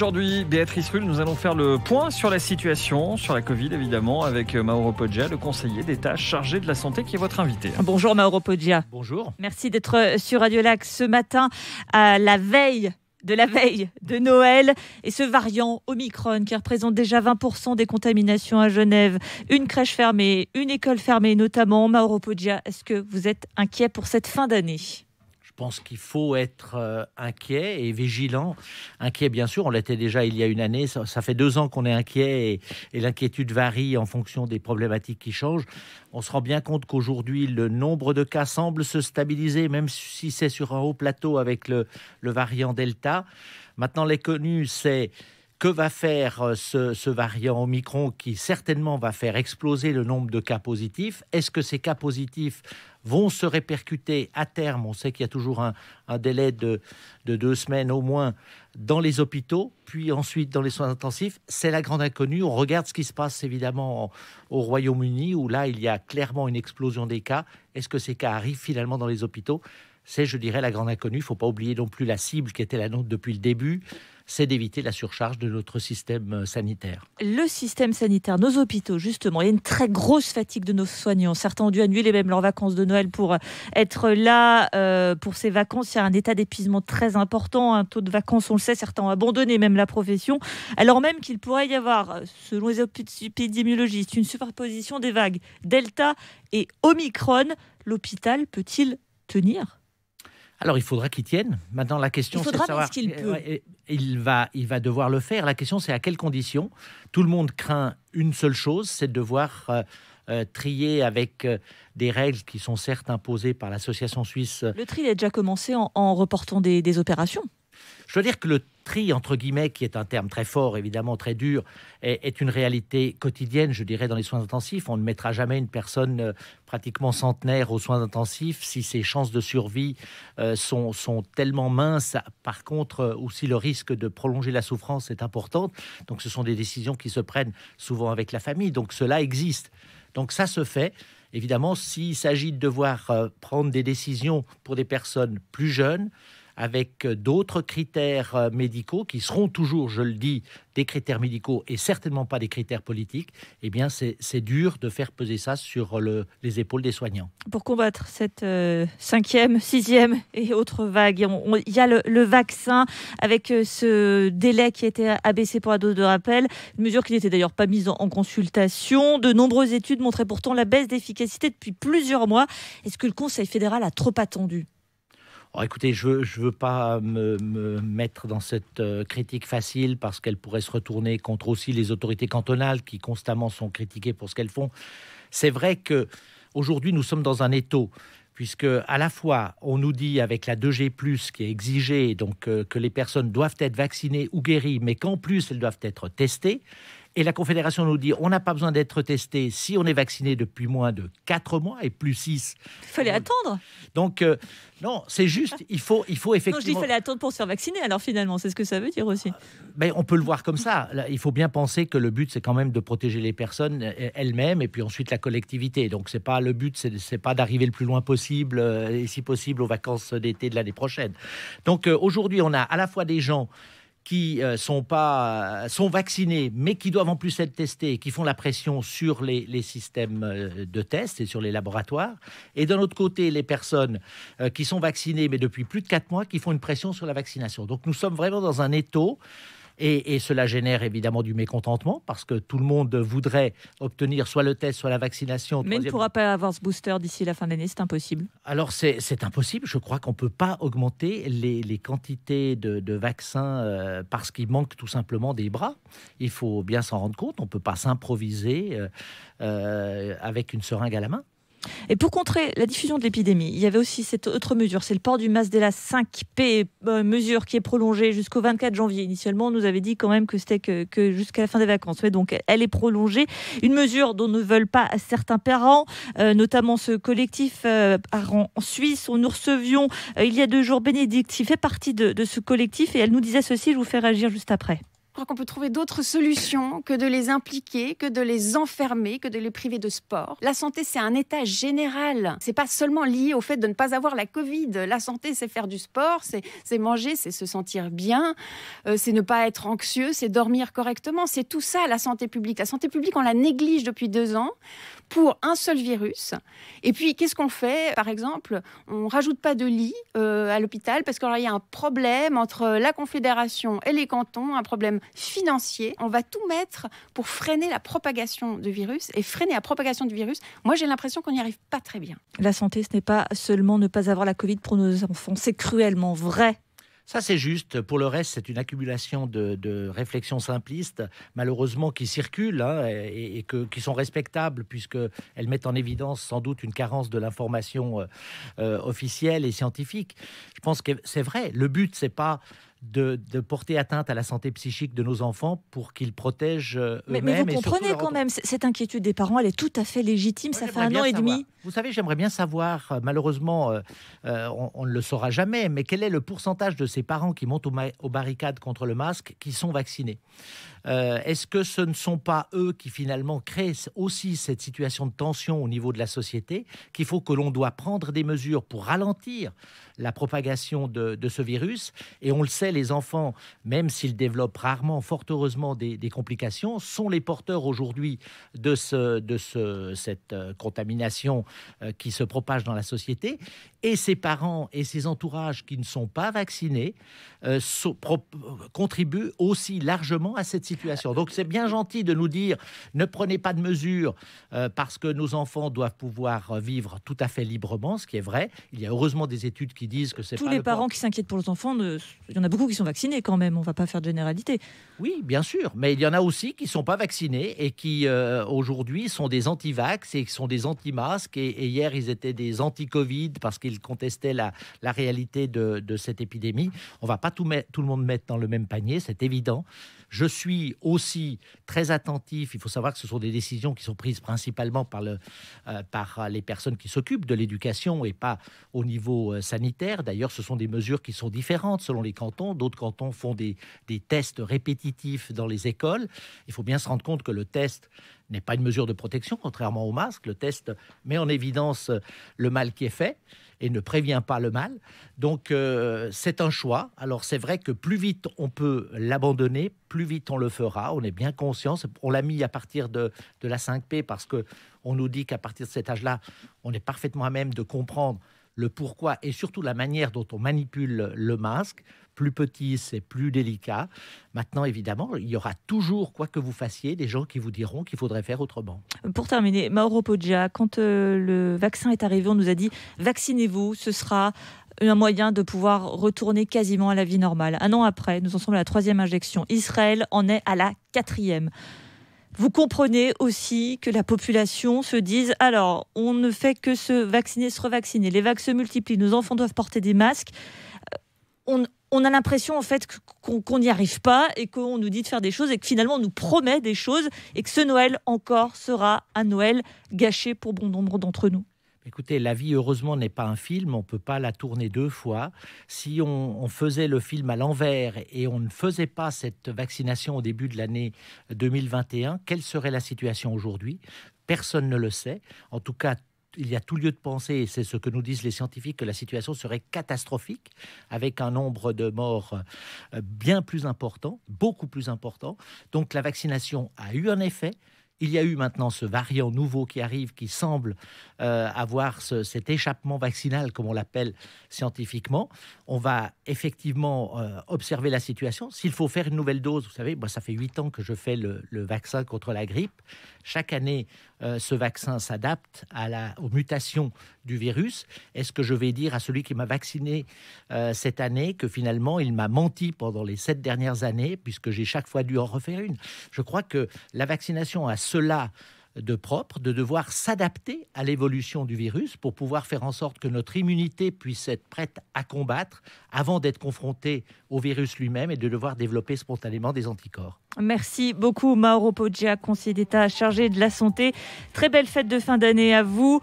Aujourd'hui, Béatrice Rull, nous allons faire le point sur la situation, sur la Covid évidemment, avec euh, Mauro Poggia, le conseiller d'État chargé de la santé qui est votre invité. Bonjour Mauro Poggia. Bonjour. Merci d'être euh, sur Radio Lac ce matin à la veille de la veille de Noël et ce variant Omicron qui représente déjà 20% des contaminations à Genève, une crèche fermée, une école fermée notamment. Mauro Poggia, est-ce que vous êtes inquiet pour cette fin d'année pense qu'il faut être euh, inquiet et vigilant. Inquiet, bien sûr, on l'était déjà il y a une année. Ça, fait deux ans qu'on est inquiet et, l'inquiétude varie en fonction des problématiques qui changent. On se rend bien compte qu'aujourd'hui, le nombre de cas semble se stabiliser, même si c'est sur un haut plateau avec le, le variant Delta. Maintenant, les connus, c'est que va faire euh, ce, variant Omicron qui certainement va faire exploser le nombre de cas positifs Est-ce que ces cas positifs vont se répercuter à terme On sait qu'il y a toujours un, délai de, deux semaines au moins dans les hôpitaux, puis ensuite dans les soins intensifs. C'est la grande inconnue. On regarde ce qui se passe évidemment au Royaume-Uni où là il y a clairement une explosion des cas. Est-ce que ces cas arrivent finalement dans les hôpitaux c'est, je dirais, la grande inconnue. Il ne faut pas oublier non plus la cible qui était la nôtre depuis le début, c'est d'éviter la surcharge de notre système euh, sanitaire. Le système sanitaire, nos hôpitaux, justement, il y a une très grosse fatigue de nos soignants. Certains ont dû annuler même leurs vacances de Noël pour euh, être là euh, pour ces vacances. Il y a un état d'épuisement très important, un taux de vacances, on le sait, certains ont abandonné même la profession, alors même qu'il pourrait y avoir, selon les épidémiologistes, une superposition des vagues Delta et Omicron. L'hôpital peut-il tenir alors il faudra qu'il tienne. Maintenant la question c'est de savoir qu'il peut. Il va, il va devoir le faire. La question c'est à quelles conditions. Tout le monde craint une seule chose, c'est de devoir euh, euh, trier avec euh, des règles qui sont certes imposées par l'association suisse. Le tri a déjà commencé en, reportant des, opérations. Je dois dire que le tri, entre guillemets, qui est un terme très fort, évidemment très dur, est, une réalité quotidienne, je dirais, dans les soins intensifs. On ne mettra jamais une personne euh, pratiquement centenaire aux soins intensifs si ses chances de survie euh, sont, sont tellement minces, par contre, ou euh, si le risque de prolonger la souffrance est important. Donc ce sont des décisions qui se prennent souvent avec la famille. Donc cela existe. Donc ça se fait. Évidemment, s'il s'agit de devoir prendre des décisions pour des personnes plus jeunes, avec euh, d'autres critères euh, médicaux qui seront toujours, je le dis, des critères médicaux et certainement pas des critères politiques, eh bien c'est dur de faire peser ça sur les épaules des soignants. Pour combattre cette euh, cinquième, sixième et autre vague, il y a le, vaccin avec ce délai qui a été abaissé pour la dose de rappel, une mesure qui n'était d'ailleurs pas mise en consultation. De nombreuses études montraient pourtant la baisse d'efficacité depuis plusieurs mois. Est-ce que le Conseil fédéral a trop attendu écoutez, je ne veux, pas me, mettre dans cette euh, critique facile parce qu'elle pourrait se retourner contre aussi les autorités cantonales qui constamment sont critiquées pour ce qu'elles font. C'est vrai que aujourd'hui nous sommes dans un étau puisque à la fois on nous dit avec la 2G+ qui est exigée donc euh, que les personnes doivent être vaccinées ou guéries mais qu'en plus elles doivent être testées et la Confédération nous dit on n'a pas besoin d'être testé si on est vacciné depuis moins de 4 mois et plus 6. Il fallait attendre. Donc, euh, non, c'est juste, il faut, il faut effectivement. Non, je dis qu'il fallait attendre pour se faire vacciner, alors finalement, c'est ce que ça veut dire aussi. Mais ah, ben, on peut le voir comme ça. Il faut bien penser que le but, c'est quand même de protéger les personnes euh, elles-mêmes et puis ensuite la collectivité. Donc, c'est pas le but, c'est pas d'arriver le plus loin possible euh, et si possible aux vacances d'été de l'année prochaine. Donc, aujourd'hui, on a à la fois des gens qui euh, euh, sont vaccinés, mais qui doivent en plus être testés qui font la pression sur les, les systèmes euh, de tests et sur les laboratoires. Et d'un autre côté, les personnes qui sont vaccinées, mais depuis plus de quatre mois, qui font une pression sur la vaccination. Donc nous sommes vraiment dans un étau et, cela génère évidemment du mécontentement parce que tout le monde voudrait obtenir soit le test, soit la vaccination. Mais ne pourra pas avoir ce booster d'ici la fin de l'année, c'est impossible. Alors c'est impossible. Je crois qu'on ne peut pas augmenter les, quantités de, vaccins euh, parce qu'il manque tout simplement des bras. Il faut bien s'en rendre compte. On ne peut pas s'improviser euh, euh, avec une seringue à la main. Et pour contrer la diffusion de l'épidémie, il y avait aussi cette autre mesure, c'est le port du masque dès la 5P, euh, mesure qui est prolongée jusqu'au 24 janvier. Initialement, on nous avait dit quand même que c'était que, jusqu'à la fin des vacances. Mais donc, elle est prolongée. Une mesure dont ne veulent pas certains parents, euh, notamment ce collectif euh, en Suisse, où nous recevions il y a deux jours Bénédicte, qui fait partie de, de ce collectif, et elle nous disait ceci, je vous fais réagir juste après. Je crois qu'on peut trouver d'autres solutions que de les impliquer, que de les enfermer, que de les priver de sport. La santé, c'est un état général. C'est pas seulement lié au fait de ne pas avoir la Covid. La santé, c'est faire du sport, c'est manger, c'est se sentir bien, euh, c'est ne pas être anxieux, c'est dormir correctement. C'est tout ça, la santé publique. La santé publique, on la néglige depuis deux ans pour un seul virus. Et puis, qu'est-ce qu'on fait Par exemple, on rajoute pas de lit euh, à l'hôpital parce qu'il y a un problème entre la Confédération et les cantons, un problème financier. On va tout mettre pour freiner la propagation du virus. Et freiner la propagation du virus, moi j'ai l'impression qu'on n'y arrive pas très bien. La santé, ce n'est pas seulement ne pas avoir la Covid pour nos enfants. C'est cruellement vrai. Ça, c'est juste. Pour le reste, c'est une accumulation de, réflexions simplistes, malheureusement, qui circulent hein, et, qui sont respectables, puisqu'elles mettent en évidence sans doute une carence de l'information euh, euh, officielle et scientifique. Je pense que c'est vrai. Le but, c'est pas de, porter atteinte à la santé psychique de nos enfants pour qu'ils protègent euh, eux-mêmes. Mais, vous comprenez quand même, cette inquiétude des parents, elle est tout à fait légitime, ça fait un an et demi. Vous savez, j'aimerais bien savoir, euh, malheureusement, euh, on, ne le saura jamais, mais quel est le pourcentage de ces parents qui montent aux barricades contre le masque qui sont vaccinés euh, est-ce que ce ne sont pas eux qui finalement créent aussi cette situation de tension au niveau de la société qu'il faut que l'on doit prendre des mesures pour ralentir la propagation de, ce virus Et on le sait, les enfants, même s'ils développent rarement, fort heureusement, des, complications, sont les porteurs aujourd'hui de, ce, de ce, cette euh, contamination euh, qui se propage dans la société. Et ses parents et ses entourages qui ne sont pas vaccinés contribuent aussi largement à cette situation situation. Donc c'est bien gentil de nous dire ne prenez pas de mesures euh, parce que nos enfants doivent pouvoir vivre tout à fait librement, ce qui est vrai. Il y a heureusement des études qui disent que c'est tous les parents qui s'inquiètent pour leurs enfants. Il y en a beaucoup qui sont vaccinés quand même. On ne va pas faire de généralité. Oui, bien sûr, mais il y en a aussi qui ne sont pas vaccinés et qui euh, aujourd'hui sont des anti-vax et qui sont des anti-masques. Et, hier ils étaient des anti-Covid parce qu'ils contestaient la, réalité de, cette épidémie. On ne va pas tout, tout le monde mettre dans le même panier, c'est évident. Je suis aussi très attentif. Il faut savoir que ce sont des décisions qui sont prises principalement par, le, euh, par euh, les personnes qui s'occupent de l'éducation et pas au niveau euh, sanitaire. D'ailleurs, ce sont des mesures qui sont différentes selon les cantons. D'autres cantons font des tests répétitifs dans les écoles. Il faut bien se rendre compte que le test n'est pas une mesure de protection, contrairement au masque. Le test met en évidence le mal qui est fait et ne prévient pas le mal. Donc euh, c'est un choix. Alors c'est vrai que plus vite on peut l'abandonner, plus vite on le fera. On est bien conscient. On l'a mis à partir de, de la 5P parce que on nous dit qu'à partir de cet âge-là, on est parfaitement à même de comprendre le pourquoi et surtout la manière dont on manipule le masque. Plus petit, c'est plus délicat. Maintenant, évidemment, il y aura toujours, quoi que vous fassiez, des gens qui vous diront qu'il faudrait faire autrement. Pour terminer, Mauro Poggia, quand euh, le vaccin est arrivé, on nous a dit vaccinez-vous, ce sera un moyen de pouvoir retourner quasiment à la vie normale. Un an après, nous en sommes à la troisième injection. Israël en est à la quatrième. Vous comprenez aussi que la population se dise alors, on ne fait que se vacciner, se revacciner, les vagues se multiplient, nos enfants doivent porter des masques. Euh, on, a l'impression en fait qu'on n'y arrive pas et qu'on nous dit de faire des choses et que finalement on nous promet des choses et que ce Noël encore sera un Noël gâché pour bon nombre d'entre nous. Écoutez, la vie, heureusement, n'est pas un film, on ne peut pas la tourner deux fois. Si on, on faisait le film à l'envers et on ne faisait pas cette vaccination au début de l'année 2021, quelle serait la situation aujourd'hui Personne ne le sait. En tout cas, il y a tout lieu de penser, et c'est ce que nous disent les scientifiques, que la situation serait catastrophique, avec un nombre de morts euh, bien plus important, beaucoup plus important. Donc la vaccination a eu un effet, il y a eu maintenant ce variant nouveau qui arrive, qui semble euh, avoir cet échappement vaccinal, comme on l'appelle scientifiquement. On va effectivement euh, observer la situation. S'il faut faire une nouvelle dose, vous savez, moi, ça fait huit ans que je fais le vaccin contre la grippe. Chaque année, euh, ce vaccin s'adapte aux mutations du virus Est-ce que je vais dire à celui qui m'a vacciné euh, cette année que finalement il m'a menti pendant les sept dernières années puisque j'ai chaque fois dû en refaire une Je crois que la vaccination à cela de propre de devoir s'adapter à l'évolution du virus pour pouvoir faire en sorte que notre immunité puisse être prête à combattre avant d'être confrontée au virus lui-même et de devoir développer spontanément des anticorps. Merci beaucoup Mauro Poggia, conseiller d'État chargé de la santé. Très belle fête de fin d'année à vous.